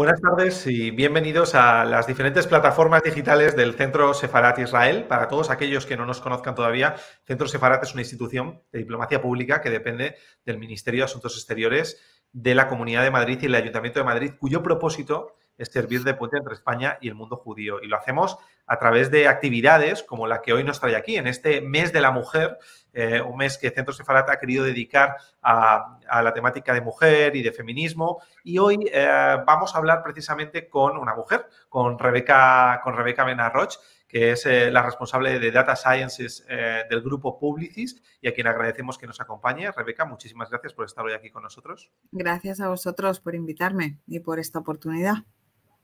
Buenas tardes y bienvenidos a las diferentes plataformas digitales del Centro Sefarat Israel. Para todos aquellos que no nos conozcan todavía, Centro Sefarat es una institución de diplomacia pública que depende del Ministerio de Asuntos Exteriores de la Comunidad de Madrid y el Ayuntamiento de Madrid, cuyo propósito es servir de puente entre España y el mundo judío. Y lo hacemos a través de actividades como la que hoy nos trae aquí, en este mes de la mujer, eh, un mes que Centro Sefarat ha querido dedicar a, la temática de mujer y de feminismo. Y hoy eh, vamos a hablar precisamente con una mujer, con Rebeca, con Rebeca Benarroch, que es eh, la responsable de Data Sciences del grupo Publicis y a quien agradecemos que nos acompañe. Rebeca, muchísimas gracias por estar hoy aquí con nosotros. Gracias a vosotros por invitarme y por esta oportunidad.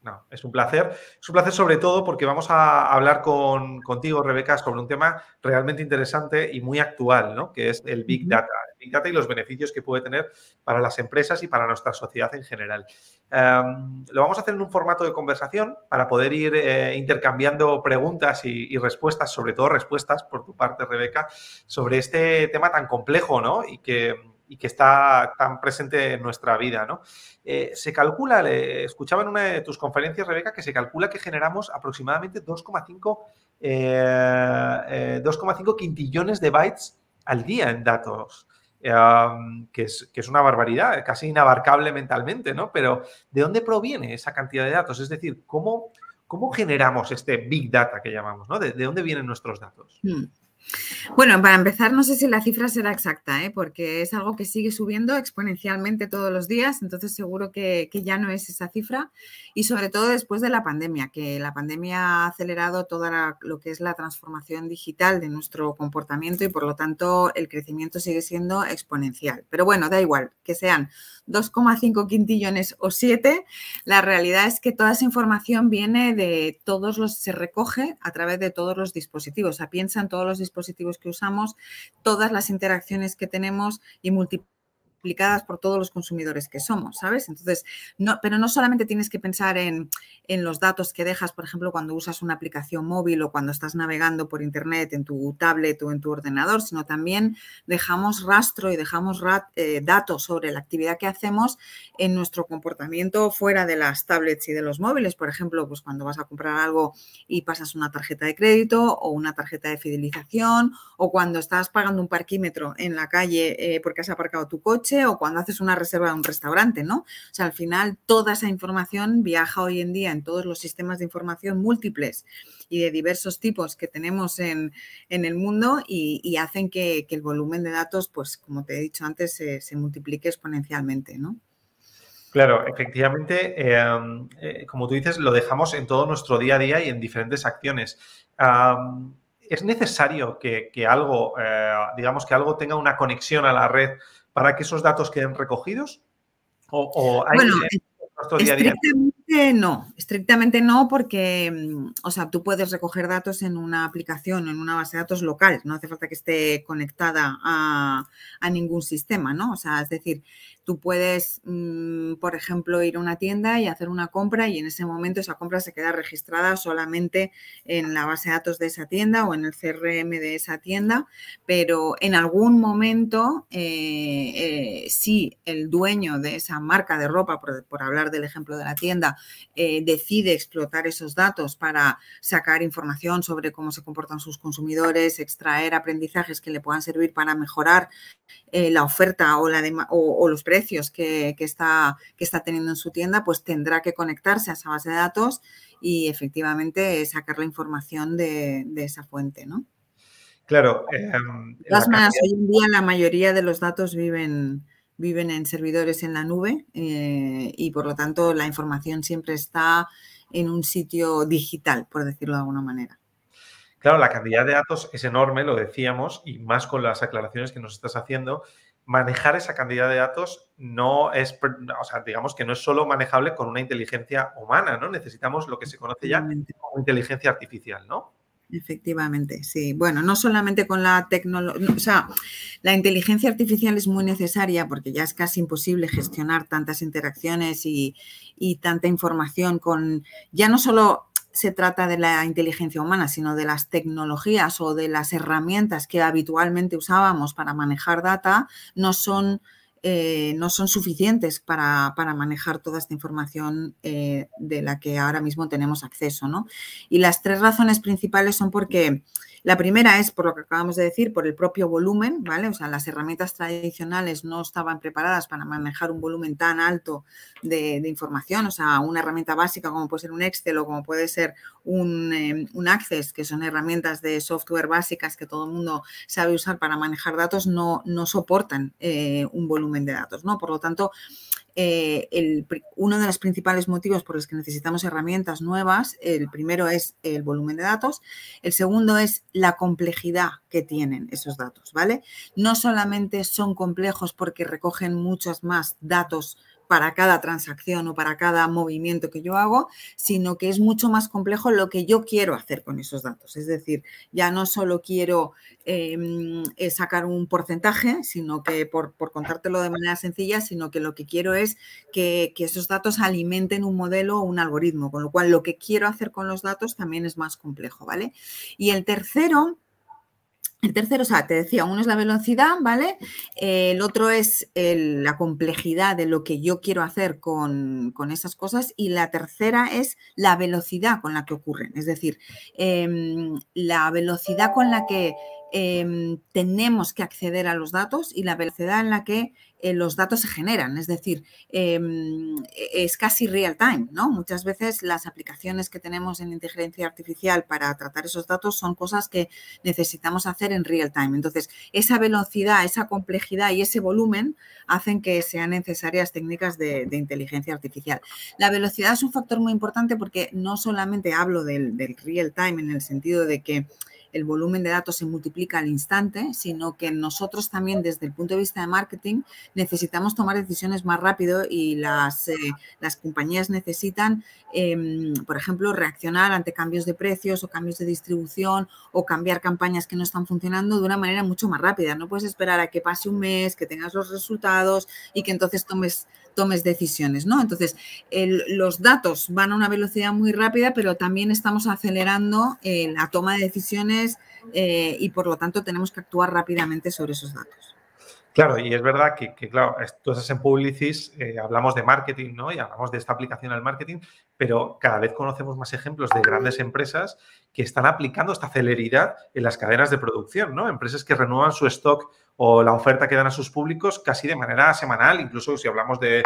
No, es un placer. Es un placer sobre todo porque vamos a hablar contigo, Rebeca, sobre un tema realmente interesante y muy actual, ¿no? que es el Big Data. El Big Data y los beneficios que puede tener para las empresas y para nuestra sociedad en general. Em, lo vamos a hacer en un formato de conversación para poder ir eh, intercambiando preguntas y, y, respuestas, sobre todo respuestas por tu parte, Rebeca, sobre este tema tan complejo ¿no? y que y que está tan presente en nuestra vida. ¿no? Eh, se calcula, escuchaba en una de tus conferencias, Rebeca, que se calcula que generamos aproximadamente 2,5 eh, eh, quintillones de bytes al día en datos. Que es, que, es, una barbaridad, casi inabarcable mentalmente, ¿no? Pero ¿de dónde proviene esa cantidad de datos? Es decir, ¿cómo, cómo generamos este big data que llamamos, ¿no? ¿De, dónde vienen nuestros datos? Hmm. Bueno, para empezar, no sé si la cifra será exacta, ¿eh? porque es algo que sigue subiendo exponencialmente todos los días, entonces seguro que, ya no es esa cifra, y sobre todo después de la pandemia, que la pandemia ha acelerado toda lo que es la transformación digital de nuestro comportamiento y por lo tanto el crecimiento sigue siendo exponencial. Pero bueno, da igual, que sean 2,5 quintillones o 7, la realidad es que toda esa información viene de todos los, se recoge a través de todos los dispositivos, o sea, todos los dispositivos positivos que usamos, todas las interacciones que tenemos y multiplicar por todos los consumidores que somos, ¿sabes? Entonces, no, pero no solamente tienes que pensar en, los datos que dejas, por ejemplo, cuando usas una aplicación móvil o cuando estás navegando por internet en tu tablet o en tu ordenador, sino también dejamos rastro y dejamos eh, datos sobre la actividad que hacemos en nuestro comportamiento fuera de las tablets y de los móviles. Por ejemplo, pues cuando vas a comprar algo y pasas una tarjeta de crédito o una tarjeta de fidelización o cuando estás pagando un parquímetro en la calle eh, porque has aparcado tu coche o cuando haces una reserva de un restaurante, ¿no? O sea, al final toda esa información viaja hoy en día en todos los sistemas de información múltiples y de diversos tipos que tenemos en, el mundo y, hacen que, el volumen de datos, pues como te he dicho antes, se, multiplique exponencialmente, ¿no? Claro, efectivamente, em, eh, como tú dices, lo dejamos en todo nuestro día a día y en diferentes acciones es necesario que, algo, eh, digamos que algo tenga una conexión a la red para que esos datos queden recogidos? ¿O, bueno, no, estrictamente no, porque, mm, o sea, tú puedes recoger datos en una aplicación, en una base de datos local, no hace falta que esté conectada a, a ningún sistema, ¿no? O sea, es decir, Tú puedes, mm, por ejemplo, ir a una tienda y hacer una compra y en ese momento esa compra se queda registrada solamente en la base de datos de esa tienda o en el CRM de esa tienda, pero en algún momento, eh, eh, si el dueño de esa marca de ropa, por, hablar del ejemplo de la tienda, eh, decide explotar esos datos para sacar información sobre cómo se comportan sus consumidores, extraer aprendizajes que le puedan servir para mejorar la oferta o, la o los precios, precios que, está, que está teniendo en su tienda, pues tendrá que conectarse a esa base de datos y efectivamente sacar la información de, esa fuente, ¿no? Claro. Em, las hoy en día la mayoría de los datos viven, viven en servidores en la nube eh, y por lo tanto la información siempre está en un sitio digital, por decirlo de alguna manera. Claro, la cantidad de datos es enorme, lo decíamos, y más con las aclaraciones que nos estás haciendo manejar esa cantidad de datos no es, o sea, digamos que no es solo manejable con una inteligencia humana, ¿no? Necesitamos lo que se conoce ya como inteligencia artificial, ¿no? Efectivamente, sí. Bueno, no solamente con la tecnología, o sea, la inteligencia artificial es muy necesaria porque ya es casi imposible gestionar tantas interacciones y, y tanta información con, ya no solo se trata de la inteligencia humana, sino de las tecnologías o de las herramientas que habitualmente usábamos para manejar data, no son, eh, no son suficientes para, manejar toda esta información eh, de la que ahora mismo tenemos acceso. Y las tres razones principales son porque la primera es, por lo que acabamos de decir, por el propio volumen, ¿vale? O sea, las herramientas tradicionales no estaban preparadas para manejar un volumen tan alto de, información, o sea, una herramienta básica como puede ser un Excel o como puede ser un, em, un, Access, que son herramientas de software básicas que todo el mundo sabe usar para manejar datos, no, no soportan eh, un volumen de datos. ¿no? Por lo tanto, eh, uno de los principales motivos por los que necesitamos herramientas nuevas, el primero es el volumen de datos, el segundo es la complejidad que tienen esos datos, ¿vale? No solamente son complejos porque recogen muchos más datos para cada transacción o para cada movimiento que yo hago, sino que es mucho más complejo lo que yo quiero hacer con esos datos. Es decir, ya no solo quiero em, eh, sacar un porcentaje, sino que por, contártelo de manera sencilla, sino que lo que quiero es que, que esos datos alimenten un modelo o un algoritmo, con lo cual lo que quiero hacer con los datos también es más complejo, ¿vale? Y el tercero el tercero, o sea, te decía, uno es la velocidad, ¿vale? Eh, el otro es la complejidad de lo que yo quiero hacer con, con, esas cosas. Y la tercera es la velocidad con la que ocurren. Es decir, em, la velocidad con la que Em, tenemos que acceder a los datos y la velocidad en la que eh, los datos se generan. Es decir, em, e-, es casi real time, ¿no? Muchas veces las aplicaciones que tenemos en inteligencia artificial para tratar esos datos son cosas que necesitamos hacer en real time. Entonces, esa velocidad, esa complejidad y ese volumen hacen que sean necesarias técnicas de, inteligencia artificial. La velocidad es un factor muy importante porque no solamente hablo del real time en el sentido de que el volumen de datos se multiplica al instante, sino que nosotros también desde el punto de vista de marketing necesitamos tomar decisiones más rápido y las, eh, las compañías necesitan, em, por ejemplo, reaccionar ante cambios de precios o cambios de distribución o cambiar campañas que no están funcionando de una manera mucho más rápida. No puedes esperar a que pase un mes, que tengas los resultados y que entonces tomes tomes decisiones, ¿no? Entonces, los datos van a una velocidad muy rápida, pero también estamos acelerando en la toma de decisiones eh, y, por lo tanto, tenemos que actuar rápidamente sobre esos datos. Claro, y es verdad que, claro, tú en Publicis, eh, hablamos de marketing, ¿no? Y hablamos de esta aplicación al marketing, pero cada vez conocemos más ejemplos de grandes empresas que están aplicando esta celeridad en las cadenas de producción, ¿no? Empresas que renuevan su stock o la oferta que dan a sus públicos casi de manera semanal, incluso si hablamos de,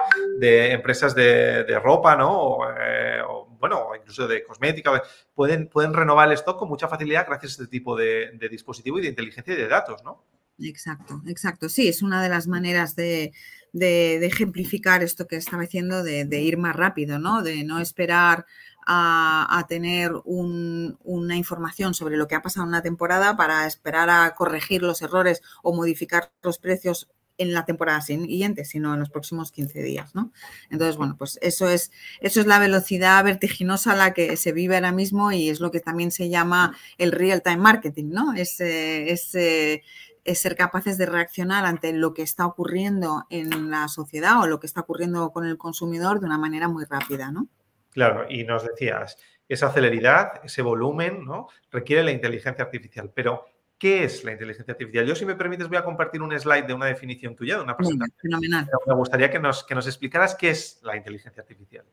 empresas de, ropa, ¿no? Eh, o, bueno, incluso de cosmética, pueden, pueden renovar el stock con mucha facilidad gracias a este tipo de, de dispositivo y de inteligencia y de datos, ¿no? Exacto, exacto. Sí, es una de las maneras de, de, ejemplificar esto que estaba diciendo, de, de, ir más rápido, ¿no? De no esperar a, tener una información sobre lo que ha pasado en una temporada para esperar a corregir los errores o modificar los precios en la temporada siguiente, sino en los próximos 15 días, ¿no? Entonces, bueno, pues eso es, eso es la velocidad vertiginosa a la que se vive ahora mismo y es lo que también se llama el real-time marketing, ¿no? Es, eh, eh, es, ser capaces de reaccionar ante lo que está ocurriendo en la sociedad o lo que está ocurriendo con el consumidor de una manera muy rápida, ¿no? Claro, y nos decías, esa celeridad, ese volumen, ¿no? Requiere la inteligencia artificial. Pero, ¿qué es la inteligencia artificial? Yo, si me permites, voy a compartir un slide de una definición tuya, de una presentación. fenomenal. me gustaría que nos, que nos explicaras qué es la inteligencia artificial.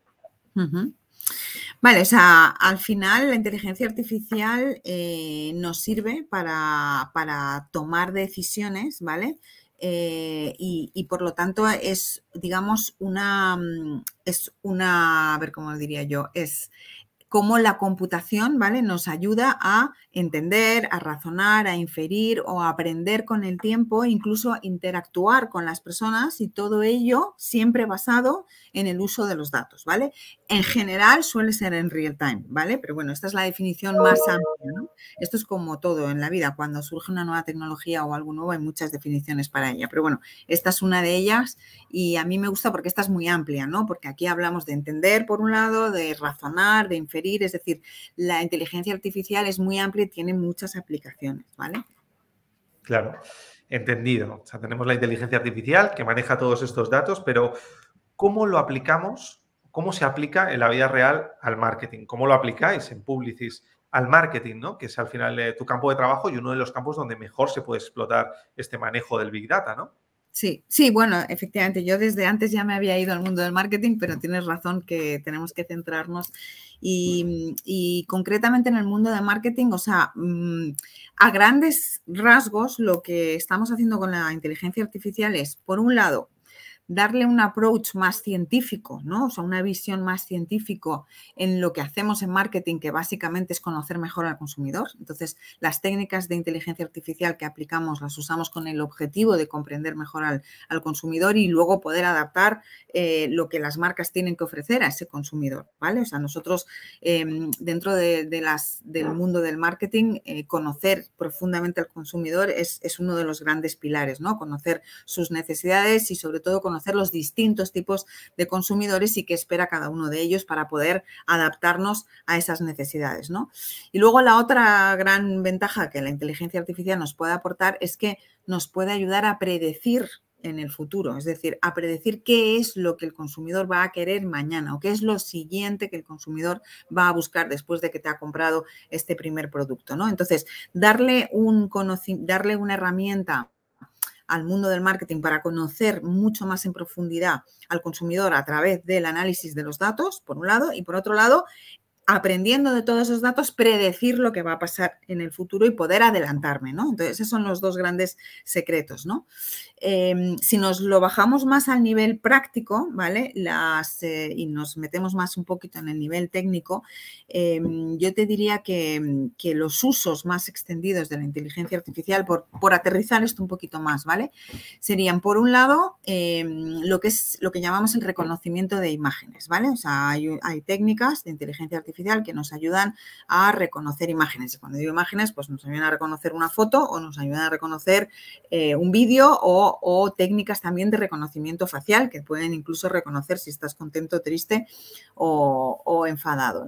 Vale, o sea, al final la inteligencia artificial eh, nos sirve para, para, tomar decisiones, ¿vale? Eh, y, y, por lo tanto es, digamos, una, mm, es una, a ver cómo diría yo, es, cómo la computación, ¿vale? Nos ayuda a entender, a razonar, a inferir o a aprender con el tiempo, incluso interactuar con las personas y todo ello siempre basado en el uso de los datos, ¿vale? En general suele ser en real time, ¿vale? Pero bueno, esta es la definición más amplia, ¿no? Esto es como todo en la vida, cuando surge una nueva tecnología o algo nuevo hay muchas definiciones para ella, pero bueno, esta es una de ellas y a mí me gusta porque esta es muy amplia, ¿no? Porque aquí hablamos de entender por un lado, de razonar, de inferir, es decir, la inteligencia artificial es muy amplia y tiene muchas aplicaciones, ¿vale? Claro, entendido. O sea, tenemos la inteligencia artificial que maneja todos estos datos, pero ¿cómo lo aplicamos? ¿Cómo se aplica en la vida real al marketing? ¿Cómo lo aplicáis en Publicis al marketing, ¿no? Que es al final eh, tu campo de trabajo y uno de los campos donde mejor se puede explotar este manejo del Big Data, ¿no? Sí, sí, bueno, efectivamente, yo desde antes ya me había ido al mundo del marketing, pero tienes razón que tenemos que centrarnos y, mm, y concretamente en el mundo de marketing, o sea, mm, a grandes rasgos lo que estamos haciendo con la inteligencia artificial es, por un lado, darle un approach más científico, ¿no? O sea, una visión más científico en lo que hacemos en marketing, que básicamente es conocer mejor al consumidor. Entonces, las técnicas de inteligencia artificial que aplicamos las usamos con el objetivo de comprender mejor al, consumidor y luego poder adaptar eh, lo que las marcas tienen que ofrecer a ese consumidor, ¿vale? O sea, nosotros em, dentro de, las, del mundo del marketing, eh, conocer profundamente al consumidor es, es uno de los grandes pilares, ¿no? Conocer sus necesidades y sobre todo conocer conocer los distintos tipos de consumidores y qué espera cada uno de ellos para poder adaptarnos a esas necesidades. ¿no? Y luego la otra gran ventaja que la inteligencia artificial nos puede aportar es que nos puede ayudar a predecir en el futuro, es decir, a predecir qué es lo que el consumidor va a querer mañana o qué es lo siguiente que el consumidor va a buscar después de que te ha comprado este primer producto, ¿no? Entonces, darle un darle una herramienta al mundo del marketing para conocer mucho más en profundidad al consumidor a través del análisis de los datos, por un lado, y por otro lado, aprendiendo de todos esos datos, predecir lo que va a pasar en el futuro y poder adelantarme, ¿no? Entonces, esos son los dos grandes secretos, ¿no? Em, si nos lo bajamos más al nivel práctico, ¿vale? Eh, y nos metemos más un poquito en el nivel técnico, em, yo te diría que, los usos más extendidos de la inteligencia artificial, por, por, aterrizar esto un poquito más, ¿vale? Serían, por un lado, em, lo que es lo que llamamos el reconocimiento de imágenes, ¿vale? O sea, hay técnicas de inteligencia artificial que nos ayudan a reconocer imágenes. Cuando digo imágenes, pues nos ayudan a reconocer una foto o nos ayudan a reconocer eh, un vídeo o, técnicas también de reconocimiento facial que pueden incluso reconocer si estás contento, triste o, enfadado,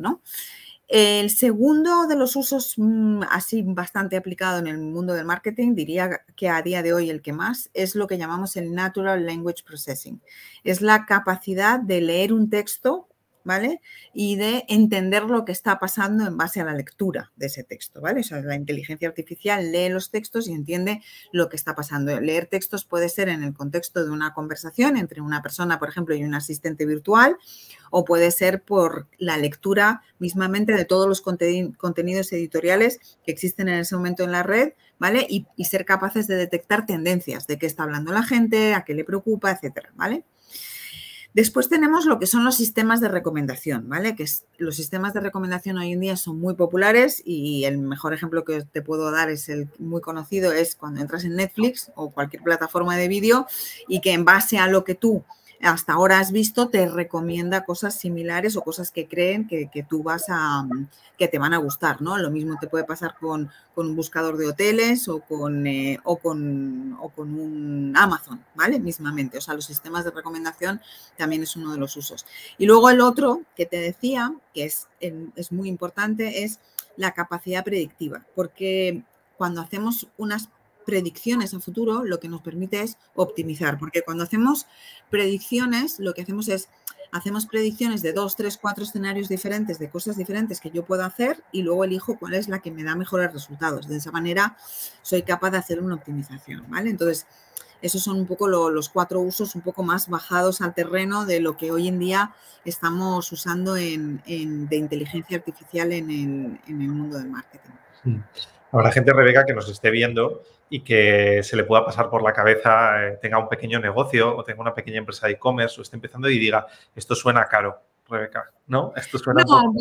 El segundo de los usos mm, así bastante aplicado en el mundo del marketing, diría que a día de hoy el que más, es lo que llamamos el Natural Language Processing. Es la capacidad de leer un texto ¿vale? Y de entender lo que está pasando en base a la lectura de ese texto, ¿vale? O sea, la inteligencia artificial lee los textos y entiende lo que está pasando. Leer textos puede ser en el contexto de una conversación entre una persona, por ejemplo, y un asistente virtual, o puede ser por la lectura mismamente de todos los contenidos editoriales que existen en ese momento en la red, ¿vale? Y, y ser capaces de detectar tendencias, de qué está hablando la gente, a qué le preocupa, etcétera, ¿vale? Después tenemos lo que son los sistemas de recomendación, ¿vale? Que los sistemas de recomendación hoy en día son muy populares y el mejor ejemplo que te puedo dar es el muy conocido, es cuando entras en Netflix o cualquier plataforma de vídeo y que en base a lo que tú hasta ahora has visto te recomienda cosas similares o cosas que creen que, tú vas a, mm, que te van a gustar, ¿no? Lo mismo te puede pasar con, con un buscador de hoteles o con, eh, o, con, o con un Amazon, ¿vale? Mismamente, o sea, los sistemas de recomendación también es uno de los usos. Y luego el otro que te decía, que es, es muy importante, es la capacidad predictiva, porque cuando hacemos unas predicciones a futuro lo que nos permite es optimizar, porque cuando hacemos predicciones, lo que hacemos es, hacemos predicciones de dos, tres, cuatro escenarios diferentes, de cosas diferentes que yo puedo hacer y luego elijo cuál es la que me da mejores resultados. De esa manera soy capaz de hacer una optimización, ¿vale? Entonces, esos son un poco los cuatro usos un poco más bajados al terreno de lo que hoy en día estamos usando de inteligencia artificial en el, mundo del marketing. Hmm. ahora gente, Rebeca, que nos esté viendo y que se le pueda pasar por la cabeza, eh, tenga un pequeño negocio o tenga una pequeña empresa de e-commerce o esté empezando y diga, esto suena caro, Rebeca, ¿no? Esto suena no, bueno,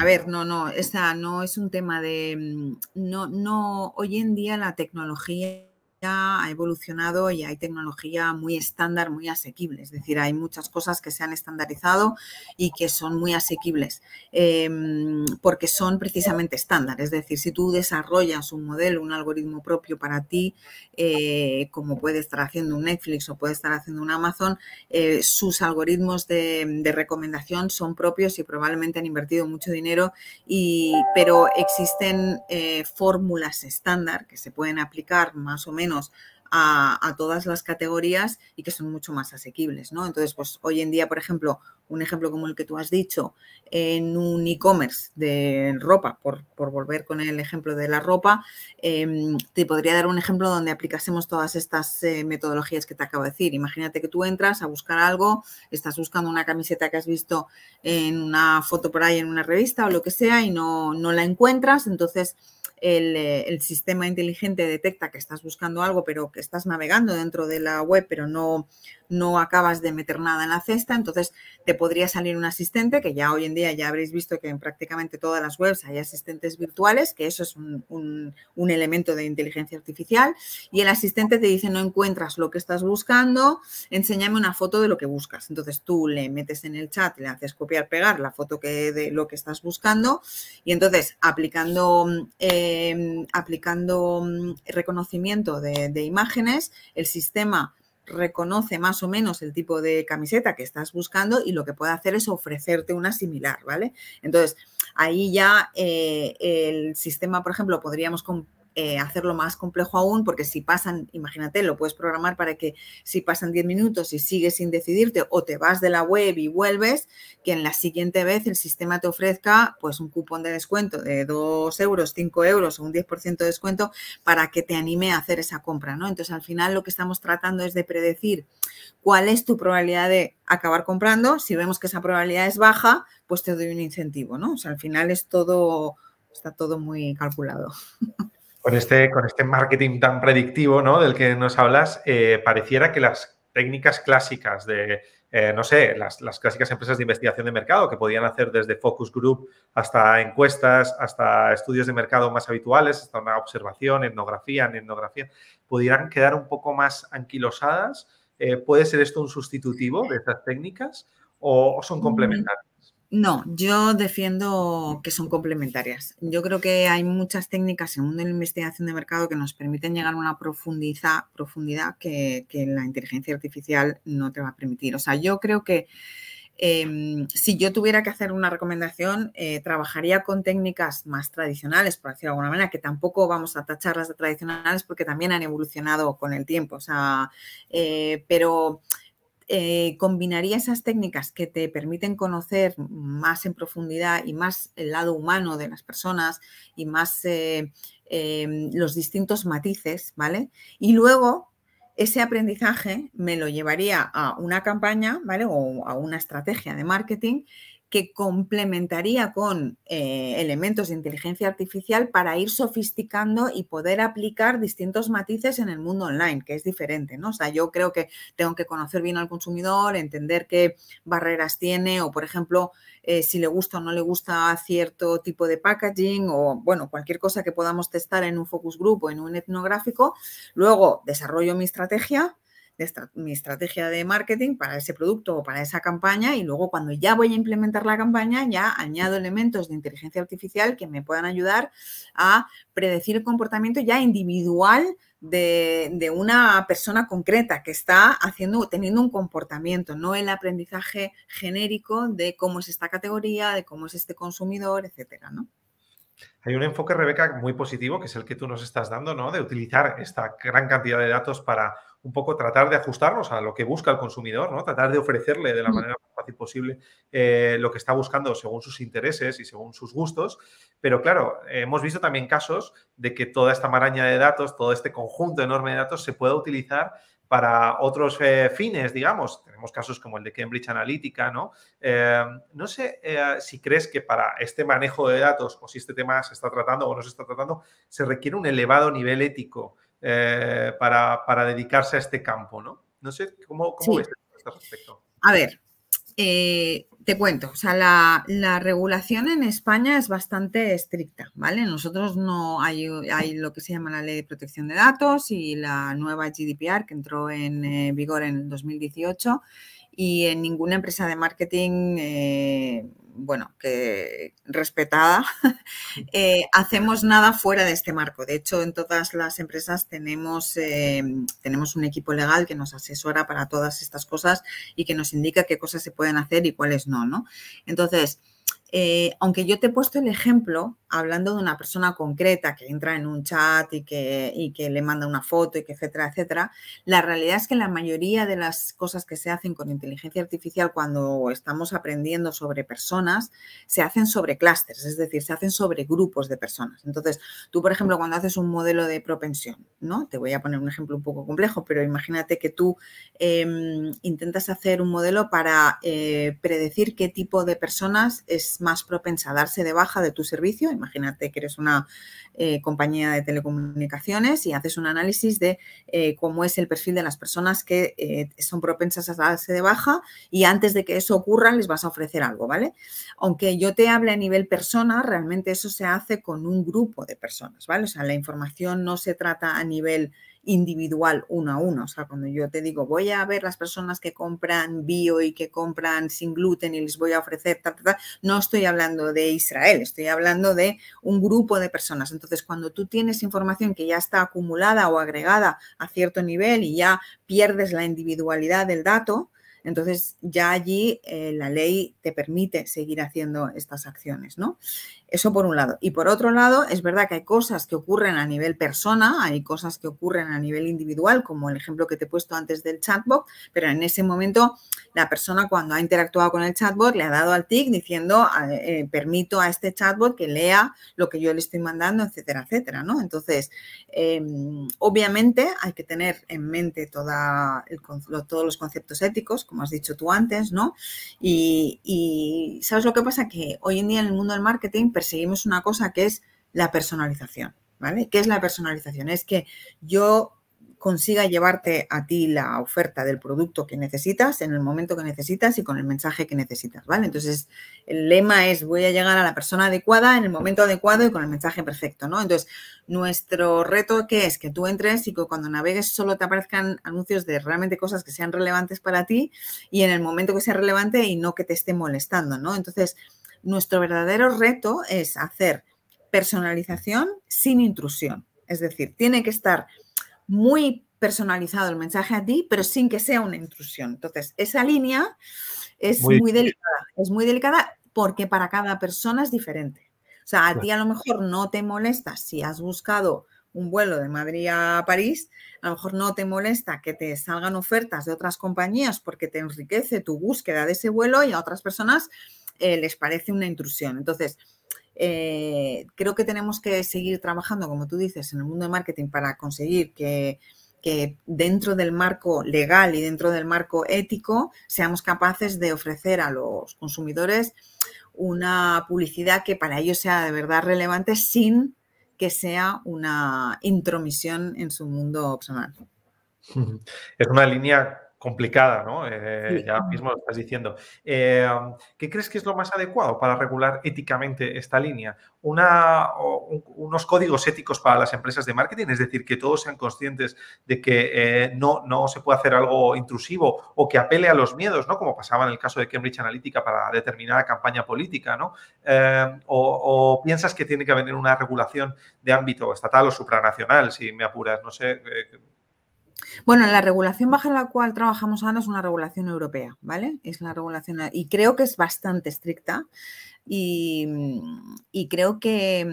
a ver, no, no, esa no es un tema de, mm, no, no, hoy en día la tecnología ha evolucionado y hay tecnología muy estándar, muy asequible. Es decir, hay muchas cosas que se han estandarizado y que son muy asequibles em, porque son precisamente estándar. Es decir, si tú desarrollas un modelo, un algoritmo propio para ti, eh, como puede estar haciendo un Netflix o puede estar haciendo un Amazon, eh, sus algoritmos de, recomendación son propios y probablemente han invertido mucho dinero, pero existen eh, fórmulas estándar que se pueden aplicar más o menos a, todas las categorías y que son mucho más asequibles, ¿no? Entonces, pues hoy en día, por ejemplo, un ejemplo como el que tú has dicho, en un e-commerce de ropa, por, volver con el ejemplo de la ropa, em, te podría dar un ejemplo donde aplicásemos todas estas eh, metodologías que te acabo de decir. Imagínate que tú entras a buscar algo, estás buscando una camiseta que has visto en una foto por ahí, en una revista o lo que sea, y no, no la encuentras, entonces eh, el, sistema inteligente detecta que estás buscando algo, pero que estás navegando dentro de la web, pero no, no acabas de meter nada en la cesta, entonces te podría salir un asistente, que ya hoy en día ya habréis visto que en prácticamente todas las webs hay asistentes virtuales, que eso es un, elemento de inteligencia artificial, y el asistente te dice no encuentras lo que estás buscando, enséñame una foto de lo que buscas. Entonces tú le metes en el chat, le haces copiar, pegar la foto que, de lo que estás buscando, y entonces aplicando... Mm, eh, Em, aplicando mm, reconocimiento de, imágenes, el sistema reconoce más o menos el tipo de camiseta que estás buscando y lo que puede hacer es ofrecerte una similar, ¿vale? Entonces, ahí ya eh, el sistema, por ejemplo, podríamos eh, hacerlo más complejo aún, porque si pasan, imagínate, lo puedes programar para que si pasan 10 minutos y sigues sin decidirte o te vas de la web y vuelves, que en la siguiente vez el sistema te ofrezca pues un cupón de descuento de 2 euros, 5 euros o un 10% de descuento para que te anime a hacer esa compra, ¿no? Entonces, al final lo que estamos tratando es de predecir cuál es tu probabilidad de acabar comprando. Si vemos que esa probabilidad es baja, pues te doy un incentivo, ¿no? O sea, al final es todo, está todo muy calculado. Con este, con este marketing tan predictivo del que nos hablas, eh, pareciera que las técnicas clásicas de, eh, no sé, las, clásicas empresas de investigación de mercado que podían hacer desde focus group hasta encuestas, hasta estudios de mercado más habituales, hasta una observación, etnografía, etnografía, pudieran quedar un poco más anquilosadas. Eh, ¿Puede ser esto un sustitutivo de estas técnicas o son mm. complementarias? No, yo defiendo que son complementarias. Yo creo que hay muchas técnicas en de la investigación de mercado que nos permiten llegar a una profundidad, profundidad que, la inteligencia artificial no te va a permitir. O sea, yo creo que em, si yo tuviera que hacer una recomendación, eh, trabajaría con técnicas más tradicionales, por decirlo de alguna manera, que tampoco vamos a tacharlas de tradicionales porque también han evolucionado con el tiempo. O sea, eh, pero eh, combinaría esas técnicas que te permiten conocer más en profundidad y más el lado humano de las personas y más eh, em, los distintos matices, ¿vale? Y luego ese aprendizaje me lo llevaría a una campaña, ¿vale? O a una estrategia de marketing que complementaría con eh, elementos de inteligencia artificial para ir sofisticando y poder aplicar distintos matices en el mundo online, que es diferente, ¿no? O sea, yo creo que tengo que conocer bien al consumidor, entender qué barreras tiene o, por ejemplo, eh, si le gusta o no le gusta cierto tipo de packaging o, bueno, cualquier cosa que podamos testar en un focus group o en un etnográfico. Luego, desarrollo mi estrategia mi estrategia de marketing para ese producto o para esa campaña y luego cuando ya voy a implementar la campaña ya añado elementos de inteligencia artificial que me puedan ayudar a predecir el comportamiento ya individual de, una persona concreta que está haciendo, teniendo un comportamiento, no el aprendizaje genérico de cómo es esta categoría, de cómo es este consumidor, etcétera, ¿no? Hay un enfoque, Rebeca, muy positivo, que es el que tú nos estás dando, ¿no? De utilizar esta gran cantidad de datos para un poco tratar de ajustarnos a lo que busca el consumidor, ¿no? Tratar de ofrecerle de la mm. manera más fácil posible eh, lo que está buscando según sus intereses y según sus gustos. Pero claro, hemos visto también casos de que toda esta maraña de datos, todo este conjunto enorme de datos se pueda utilizar para otros eh, fines, digamos. Tenemos casos como el de Cambridge Analytica, ¿no? Eh, no sé si crees que para este manejo de datos o si este tema se está tratando o no se está tratando, se requiere un elevado nivel ético eh, para, dedicarse a este campo, ¿no? No sé, ¿cómo, ves este respecto? A ver, eh, te cuento, o sea, la, regulación en España es bastante estricta, ¿vale? Nosotros no hay, lo que se llama la ley de protección de datos y la nueva GDPR que entró en eh, vigor en 2018 y en ninguna empresa de marketing bueno, que respetada, eh, hacemos nada fuera de este marco. De hecho, en todas las empresas tenemos, eh, tenemos un equipo legal que nos asesora para todas estas cosas y que nos indica qué cosas se pueden hacer y cuáles no, ¿no? Entonces, eh, aunque yo te he puesto el ejemplo, hablando de una persona concreta que entra en un chat y que, que le manda una foto y que etcétera, etcétera, la realidad es que la mayoría de las cosas que se hacen con inteligencia artificial cuando estamos aprendiendo sobre personas, se hacen sobre clústeres, es decir, se hacen sobre grupos de personas. Entonces, tú, por ejemplo, cuando haces un modelo de propensión, ¿no? Te voy a poner un ejemplo un poco complejo, pero imagínate que tú em, intentas hacer un modelo para eh, predecir qué tipo de personas es más propensa a darse de baja de tu servicio Imagínate que eres una eh, compañía de telecomunicaciones y haces un análisis de eh, cómo es el perfil de las personas que eh, son propensas a darse de baja y antes de que eso ocurra les vas a ofrecer algo, ¿vale? Aunque yo te hable a nivel persona, realmente eso se hace con un grupo de personas, ¿vale? O sea, la información no se trata a nivel individual uno a uno. O sea, cuando yo te digo, voy a ver las personas que compran bio y que compran sin gluten y les voy a ofrecer, no estoy hablando de Israel, estoy hablando de un grupo de personas. Entonces, cuando tú tienes información que ya está acumulada o agregada a cierto nivel y ya pierdes la individualidad del dato, entonces, ya allí eh, la ley te permite seguir haciendo estas acciones, ¿no? Eso por un lado. Y por otro lado, es verdad que hay cosas que ocurren a nivel persona, hay cosas que ocurren a nivel individual, como el ejemplo que te he puesto antes del chatbot, pero en ese momento la persona cuando ha interactuado con el chatbot le ha dado al tic diciendo ah, eh, permito a este chatbot que lea lo que yo le estoy mandando, etcétera, etcétera, ¿no? Entonces, em, obviamente hay que tener en mente toda todos los conceptos éticos, como has dicho tú antes, ¿no? Y, y ¿sabes lo que pasa? Que hoy en día en el mundo del marketing perseguimos una cosa que es la personalización, ¿vale? ¿Qué es la personalización? Es que yo consiga llevarte a ti la oferta del producto que necesitas en el momento que necesitas y con el mensaje que necesitas, ¿vale? Entonces, el lema es voy a llegar a la persona adecuada en el momento adecuado y con el mensaje perfecto, ¿no? Entonces, nuestro reto que es que tú entres y que cuando navegues solo te aparezcan anuncios de realmente cosas que sean relevantes para ti y en el momento que sea relevante y no que te esté molestando, ¿no? Entonces, nuestro verdadero reto es hacer personalización sin intrusión. Es decir, tiene que estar muy personalizado el mensaje a ti, pero sin que sea una intrusión. Entonces, esa línea es muy, delicada, es muy delicada porque para cada persona es diferente. O sea, a ti a lo mejor no te molesta si has buscado un vuelo de Madrid a París, a lo mejor no te molesta que te salgan ofertas de otras compañías porque te enriquece tu búsqueda de ese vuelo y a otras personas eh, les parece una intrusión. Entonces, eh, creo que tenemos que seguir trabajando, como tú dices, en el mundo de marketing para conseguir que, que dentro del marco legal y dentro del marco ético seamos capaces de ofrecer a los consumidores una publicidad que para ellos sea de verdad relevante sin que sea una intromisión en su mundo personal. Es una línea complicada, ¿no? Eh, ya mismo lo estás diciendo. Eh, ¿Qué crees que es lo más adecuado para regular éticamente esta línea? Una, unos códigos éticos para las empresas de marketing, es decir, que todos sean conscientes de que eh, no, no se puede hacer algo intrusivo o que apele a los miedos, ¿no? Como pasaba en el caso de Cambridge Analytica para determinada campaña política, ¿no? O, o, piensas que tiene que haber una regulación de ámbito estatal o supranacional, si me apuras, no sé. Bueno, la regulación bajo la cual trabajamos ahora es una regulación europea, ¿vale? Es la regulación y creo que es bastante estricta y, creo que,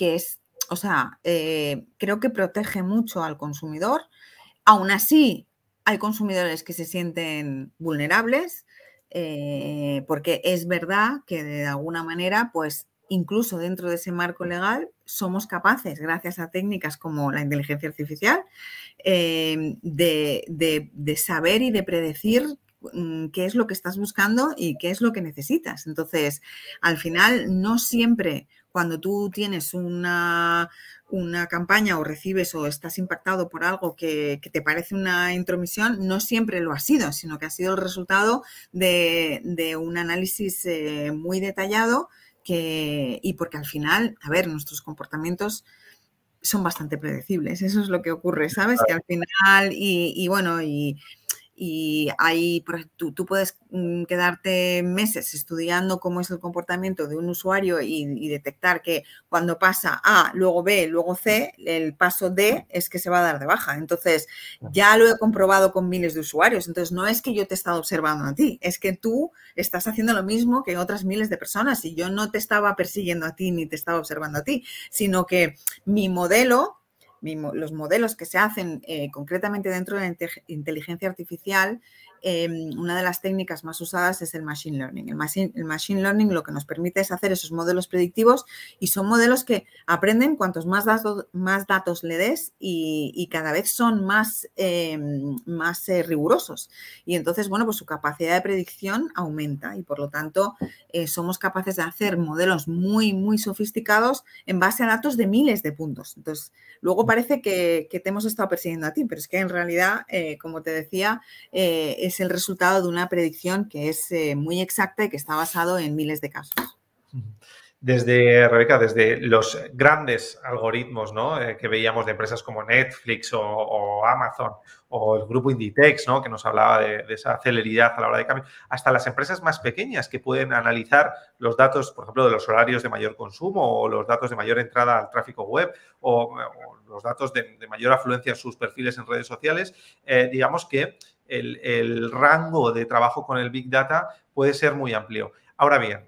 es, o sea, eh, creo que protege mucho al consumidor. Aún así, hay consumidores que se sienten vulnerables eh, porque es verdad que de alguna manera, pues incluso dentro de ese marco legal, somos capaces, gracias a técnicas como la inteligencia artificial, eh, de, saber y de predecir mm, qué es lo que estás buscando y qué es lo que necesitas. Entonces, al final, no siempre cuando tú tienes una, campaña o recibes o estás impactado por algo que, te parece una intromisión, no siempre lo ha sido, sino que ha sido el resultado de, un análisis eh, muy detallado y porque al final, a ver, nuestros comportamientos son bastante predecibles, eso es lo que ocurre, ¿sabes? Que al final, y, y bueno, y, y ahí tú, tú, puedes mm, quedarte meses estudiando cómo es el comportamiento de un usuario y, y, detectar que cuando pasa A, luego B, luego C, el paso D es que se va a dar de baja. Entonces, ya lo he comprobado con miles de usuarios. Entonces, no es que yo te he estado observando a ti, es que tú estás haciendo lo mismo que otras miles de personas y yo no te estaba persiguiendo a ti ni te estaba observando a ti, sino que mi modelo los modelos que se hacen eh, concretamente dentro de la inteligencia artificial Em, una de las técnicas más usadas es el Machine Learning. El machine, Learning lo que nos permite es hacer esos modelos predictivos y son modelos que aprenden cuantos más, datos, más datos le des y, cada vez son más, em, más eh, rigurosos. Y entonces, bueno, pues su capacidad de predicción aumenta y por lo tanto eh, somos capaces de hacer modelos muy, muy sofisticados en base a datos de miles de puntos. Entonces, luego parece que, que te hemos estado persiguiendo a ti, pero es que en realidad, eh, como te decía, es es el resultado de una predicción que es eh, muy exacta y que está basado en miles de casos. Desde, Rebeca, desde los grandes algoritmos eh, que veíamos de empresas como Netflix o, Amazon o el grupo Inditex, ¿no? que nos hablaba de, esa celeridad a la hora de cambio, hasta las empresas más pequeñas que pueden analizar los datos, por ejemplo, de los horarios de mayor consumo o los datos de mayor entrada al tráfico web o, los datos de, mayor afluencia en sus perfiles en redes sociales, eh, digamos que el, rango de trabajo con el Big Data puede ser muy amplio. Ahora bien,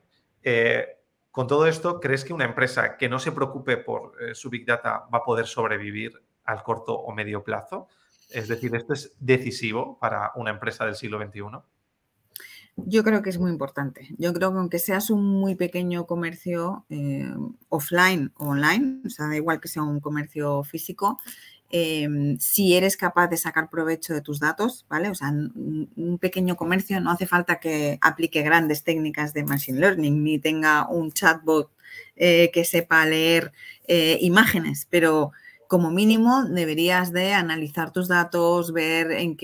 eh, con todo esto, ¿crees que una empresa que no se preocupe por eh, su Big Data va a poder sobrevivir al corto o medio plazo? Es decir, ¿esto es decisivo para una empresa del siglo XXI? Yo creo que es muy importante. Yo creo que aunque seas un muy pequeño comercio eh, offline o online, o sea, da igual que sea un comercio físico, Em, si eres capaz de sacar provecho de tus datos, ¿vale? O sea, un pequeño comercio no hace falta que aplique grandes técnicas de Machine Learning ni tenga un chatbot eh, que sepa leer eh, imágenes, pero como mínimo deberías de analizar tus datos, ver en mm,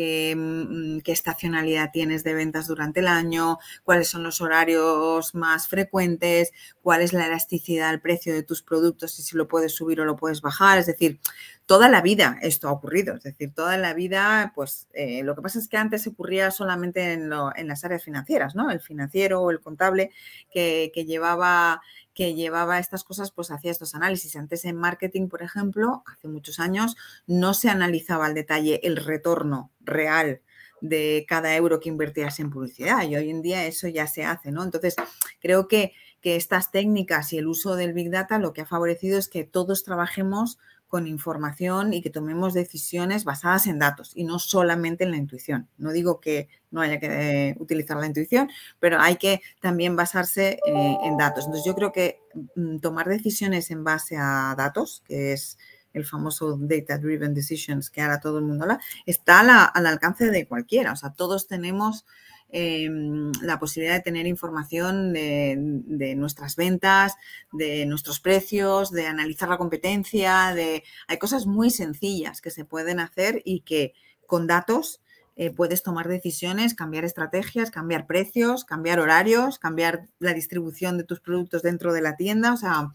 qué, estacionalidad tienes de ventas durante el año, cuáles son los horarios más frecuentes, cuál es la elasticidad al precio de tus productos y si lo puedes subir o lo puedes bajar. Es decir, toda la vida esto ha ocurrido. Es decir, toda la vida, pues eh, lo que pasa es que antes ocurría solamente en, las áreas financieras, ¿no? El financiero o el contable que llevaba que llevaba estas cosas, pues hacía estos análisis. Antes en marketing, por ejemplo, hace muchos años, no se analizaba al detalle el retorno real de cada euro que invertías en publicidad y hoy en día eso ya se hace, ¿no? Entonces, creo que, que estas técnicas y el uso del Big Data lo que ha favorecido es que todos trabajemos con información y que tomemos decisiones basadas en datos y no solamente en la intuición. No digo que no haya que eh, utilizar la intuición, pero hay que también basarse eh, en datos. Entonces yo creo que mm, tomar decisiones en base a datos, que es el famoso Data Driven Decisions que ahora todo el mundo habla, está al alcance de cualquiera. O sea, todos tenemos Em, la posibilidad de tener información de, nuestras ventas, de nuestros precios, de analizar la competencia, de hay cosas muy sencillas que se pueden hacer y que con datos eh, puedes tomar decisiones, cambiar estrategias, cambiar precios, cambiar horarios, cambiar la distribución de tus productos dentro de la tienda. O sea,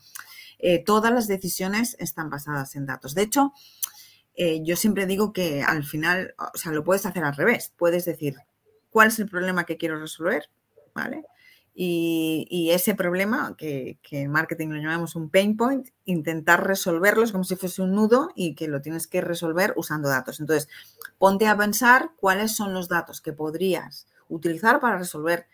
eh, todas las decisiones están basadas en datos. De hecho, eh, yo siempre digo que al final, o sea, lo puedes hacer al revés. Puedes decir, cuál es el problema que quiero resolver, ¿vale? Y, ese problema, que, en marketing lo llamamos un pain point, intentar resolverlo es como si fuese un nudo y que lo tienes que resolver usando datos. Entonces, ponte a pensar cuáles son los datos que podrías utilizar para resolver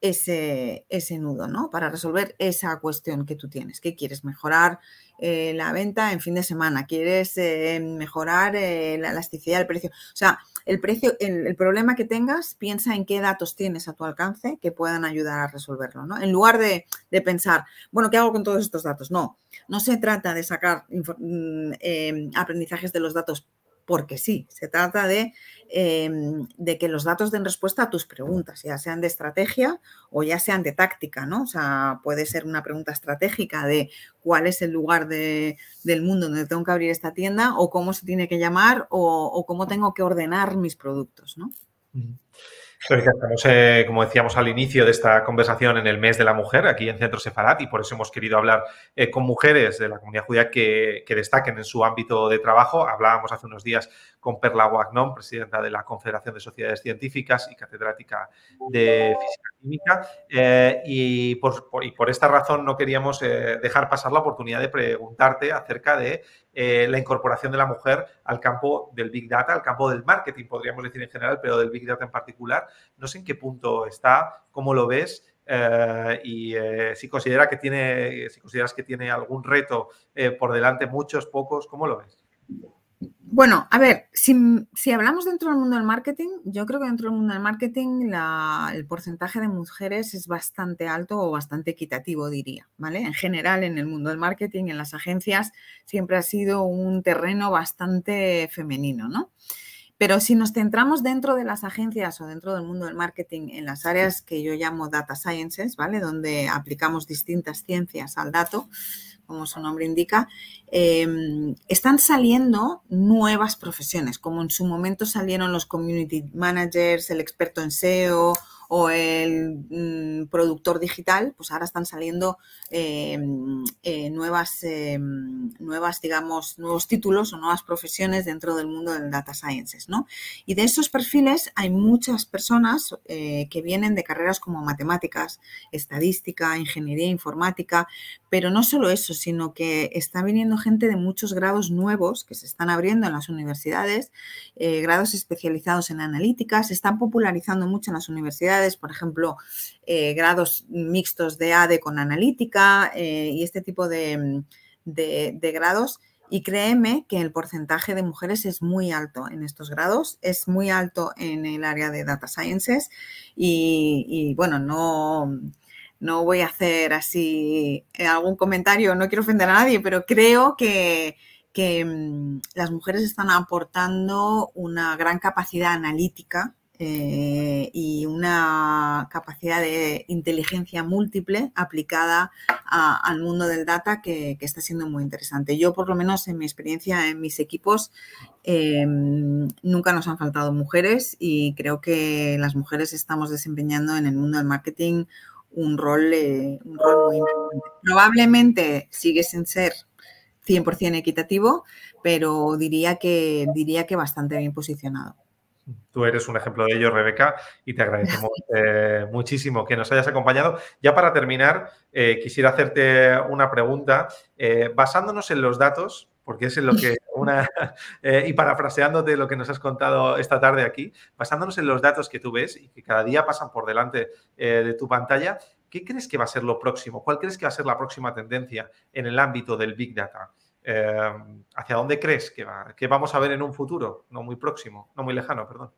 ese, ese nudo, ¿no? Para resolver esa cuestión que tú tienes. ¿Qué quieres? ¿Mejorar eh, la venta en fin de semana? ¿Quieres eh, mejorar eh, la elasticidad del precio? O sea, el, precio, problema que tengas, piensa en qué datos tienes a tu alcance que puedan ayudar a resolverlo, ¿no? En lugar de, pensar, bueno, ¿qué hago con todos estos datos? No, no se trata de sacar mm, eh, aprendizajes de los datos porque sí, se trata em, de, que los datos den respuesta a tus preguntas, ya sean de estrategia o ya sean de táctica, ¿no? O sea, puede ser una pregunta estratégica de cuál es el lugar del mundo donde tengo que abrir esta tienda o cómo se tiene que llamar o, cómo tengo que ordenar mis productos, ¿no? Estamos, como decíamos al inicio de esta conversación, en el mes de la mujer, aquí en Centro Sefarat, y por eso hemos querido hablar eh, con mujeres de la comunidad judía que, que, destaquen en su ámbito de trabajo. Hablábamos hace unos días con Perla Wagnon, presidenta de la Confederación de Sociedades Científicas y catedrática de Física Química. Eh, y, por, esta razón no queríamos eh, dejar pasar la oportunidad de preguntarte acerca de eh, la incorporación de la mujer al campo del Big Data, al campo del marketing, podríamos decir en general, pero del Big Data en particular. No sé en qué punto está, cómo lo ves. y si considera que tiene, si consideras que tiene algún reto por delante, muchos, pocos, ¿cómo lo ves? bueno, a ver, si, hablamos dentro del mundo del marketing, yo creo que dentro del mundo del marketing el porcentaje de mujeres es bastante alto o bastante equitativo, diría, ¿vale? En general, en el mundo del marketing, en las agencias, siempre ha sido un terreno bastante femenino, ¿no? Pero si nos centramos dentro de las agencias o dentro del mundo del marketing en las áreas que yo llamo data sciences, ¿vale? Donde aplicamos distintas ciencias al dato, como su nombre indica, em, están saliendo nuevas profesiones, como en su momento salieron los community managers, el experto en SEO o el mm, productor digital, pues ahora están saliendo em, eh, nuevas, em, nuevas, digamos, nuevos títulos o nuevas profesiones dentro del mundo del data sciences, Y de esos perfiles hay muchas personas eh, que vienen de carreras como matemáticas, estadística, ingeniería informática, pero no solo eso, sino que está viniendo gente de muchos grados nuevos que se están abriendo en las universidades, eh, grados especializados en analítica, se están popularizando mucho en las universidades, por ejemplo, eh, grados mixtos de ADE con analítica eh, y este tipo de, de, grados. Y créeme que el porcentaje de mujeres es muy alto en estos grados, es muy alto en el área de data sciences y bueno, no, no voy a hacer así eh, algún comentario, no quiero ofender a nadie, pero creo que, mm, las mujeres están aportando una gran capacidad analítica eh, y una capacidad de inteligencia múltiple aplicada al mundo del data que, está siendo muy interesante. Yo, por lo menos en mi experiencia en mis equipos, eh, mm, nunca nos han faltado mujeres y creo que las mujeres estamos desempeñando en el mundo del marketing un rol, eh, un muy importante. Probablemente sigue sin ser 100% equitativo, pero diría que, diría que bastante bien posicionado. Tú eres un ejemplo de ello, Rebeca, y te agradecemos eh, muchísimo que nos hayas acompañado. Ya para terminar, eh, quisiera hacerte una pregunta. basándonos en los datos porque es en lo que una, eh, y parafraseándote lo que nos has contado esta tarde aquí, basándonos en los datos que tú ves y que cada día pasan por delante eh, de tu pantalla, ¿qué crees que va a ser lo próximo? ¿Cuál crees que va a ser la próxima tendencia en el ámbito del Big Data? Eh, ¿Hacia dónde crees que, va, que vamos a ver en un futuro, no muy próximo, no muy lejano, perdón?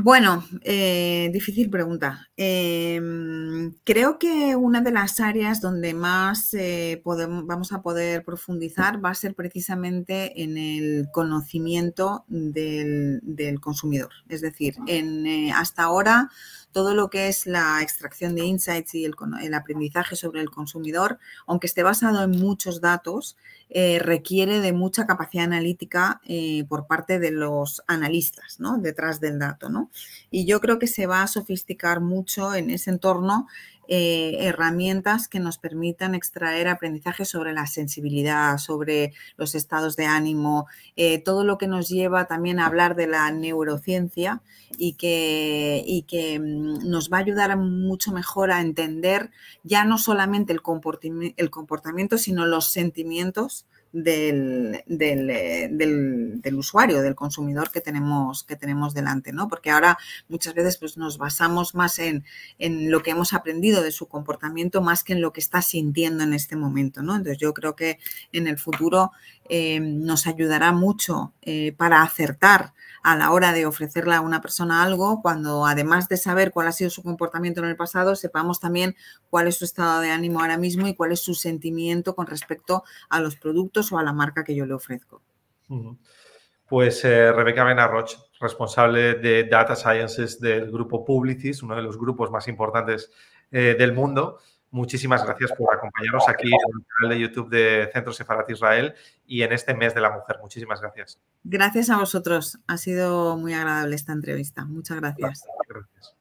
Bueno, eh, difícil pregunta. Em, creo que una de las áreas donde más eh, vamos a poder profundizar va a ser precisamente en el conocimiento del, del consumidor. Es decir, en, eh, hasta ahora todo lo que es la extracción de insights y el, aprendizaje sobre el consumidor, aunque esté basado en muchos datos, eh, requiere de mucha capacidad analítica eh, por parte de los analistas, ¿no? Detrás del dato, ¿no? Y yo creo que se va a sofisticar mucho en ese entorno eh, herramientas que nos permitan extraer aprendizaje sobre la sensibilidad, sobre los estados de ánimo, eh, todo lo que nos lleva también a hablar de la neurociencia y que, y que mm, nos va a ayudar mucho mejor a entender ya no solamente el comportamiento sino los sentimientos eh, del, del, usuario, del consumidor que tenemos, que tenemos delante, ¿no? Porque ahora muchas veces pues, nos basamos más en, lo que hemos aprendido de su comportamiento más que en lo que está sintiendo en este momento, ¿no? Entonces yo creo que en el futuro eh, nos ayudará mucho eh, para acertar a la hora de ofrecerle a una persona algo, cuando además de saber cuál ha sido su comportamiento en el pasado, sepamos también cuál es su estado de ánimo ahora mismo y cuál es su sentimiento con respecto a los productos o a la marca que yo le ofrezco. Pues eh, Rebeca Benarroch, responsable de Data Sciences del grupo Publicis, uno de los grupos más importantes eh, del mundo. Muchísimas gracias por acompañarnos aquí en el canal de YouTube de Centro Sefarat Israel y en este mes de la mujer. Muchísimas gracias. Gracias a vosotros. Ha sido muy agradable esta entrevista. Muchas gracias.